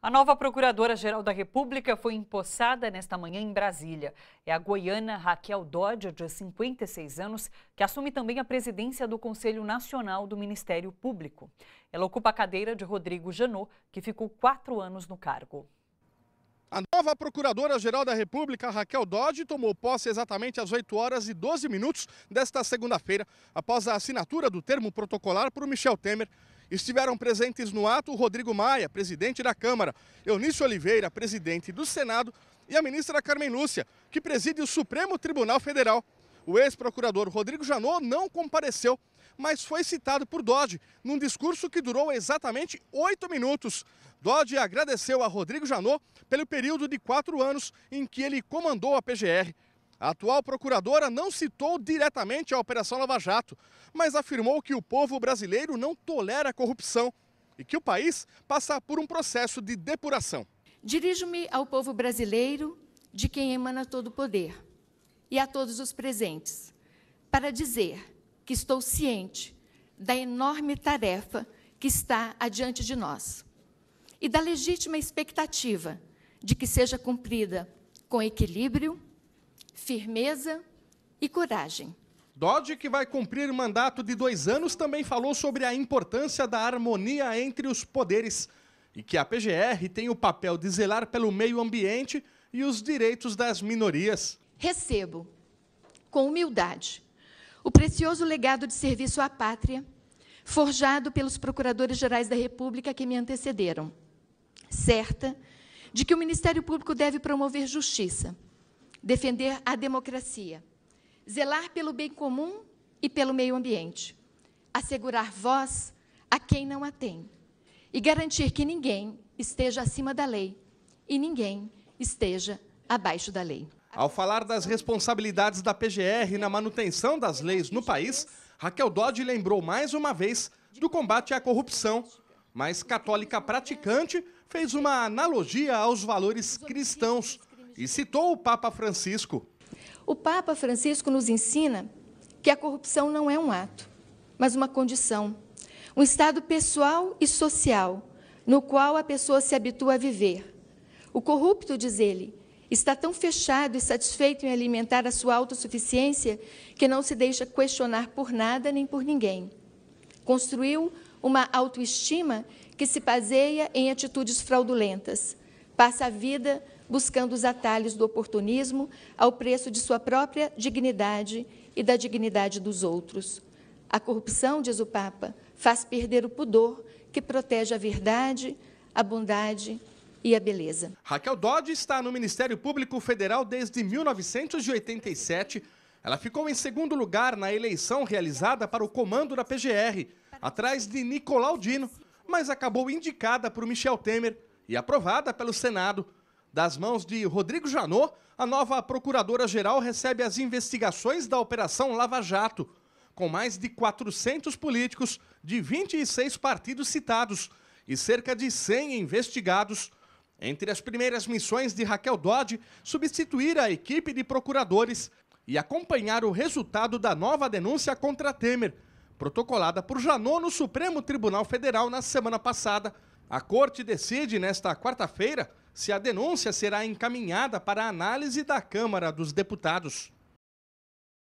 A nova Procuradora-Geral da República foi empossada nesta manhã em Brasília. É a goiana Raquel Dodge, de 56 anos, que assume também a presidência do Conselho Nacional do Ministério Público. Ela ocupa a cadeira de Rodrigo Janot, que ficou quatro anos no cargo. A nova Procuradora-Geral da República, Raquel Dodge, tomou posse exatamente às 8 horas e 12 minutos desta segunda-feira, após a assinatura do termo protocolar por Michel Temer, Estiveram presentes no ato o Rodrigo Maia, presidente da Câmara, Eunício Oliveira, presidente do Senado, e a ministra Carmen Lúcia, que preside o Supremo Tribunal Federal. O ex-procurador Rodrigo Janot não compareceu, mas foi citado por Dodge num discurso que durou exatamente oito minutos. Dodge agradeceu a Rodrigo Janot pelo período de quatro anos em que ele comandou a PGR. A atual procuradora não citou diretamente a Operação Lava Jato, mas afirmou que o povo brasileiro não tolera corrupção e que o país passa por um processo de depuração. Dirijo-me ao povo brasileiro, de quem emana todo o poder, e a todos os presentes, para dizer que estou ciente da enorme tarefa que está adiante de nós e da legítima expectativa de que seja cumprida com equilíbrio firmeza e coragem. Dodge, que vai cumprir mandato de dois anos, também falou sobre a importância da harmonia entre os poderes e que a PGR tem o papel de zelar pelo meio ambiente e os direitos das minorias. Recebo, com humildade, o precioso legado de serviço à pátria, forjado pelos procuradores-gerais da República que me antecederam, certa de que o Ministério Público deve promover justiça defender a democracia, zelar pelo bem comum e pelo meio ambiente, assegurar voz a quem não a tem e garantir que ninguém esteja acima da lei e ninguém esteja abaixo da lei. Ao falar das responsabilidades da PGR na manutenção das leis no país, Raquel Dodge lembrou mais uma vez do combate à corrupção, mas católica praticante fez uma analogia aos valores cristãos e citou o Papa Francisco. O Papa Francisco nos ensina que a corrupção não é um ato, mas uma condição, um estado pessoal e social no qual a pessoa se habitua a viver. O corrupto, diz ele, está tão fechado e satisfeito em alimentar a sua autossuficiência que não se deixa questionar por nada nem por ninguém. Construiu uma autoestima que se baseia em atitudes fraudulentas. Passa a vida buscando os atalhos do oportunismo ao preço de sua própria dignidade e da dignidade dos outros. A corrupção, diz o Papa, faz perder o pudor que protege a verdade, a bondade e a beleza. Raquel Dodge está no Ministério Público Federal desde 1987. Ela ficou em segundo lugar na eleição realizada para o comando da PGR, atrás de Nicolau Dino, mas acabou indicada por Michel Temer e aprovada pelo Senado das mãos de Rodrigo Janot, a nova procuradora-geral recebe as investigações da Operação Lava Jato, com mais de 400 políticos de 26 partidos citados e cerca de 100 investigados. Entre as primeiras missões de Raquel Dodge, substituir a equipe de procuradores e acompanhar o resultado da nova denúncia contra Temer, protocolada por Janot no Supremo Tribunal Federal na semana passada. A corte decide, nesta quarta-feira, se a denúncia será encaminhada para análise da Câmara dos Deputados.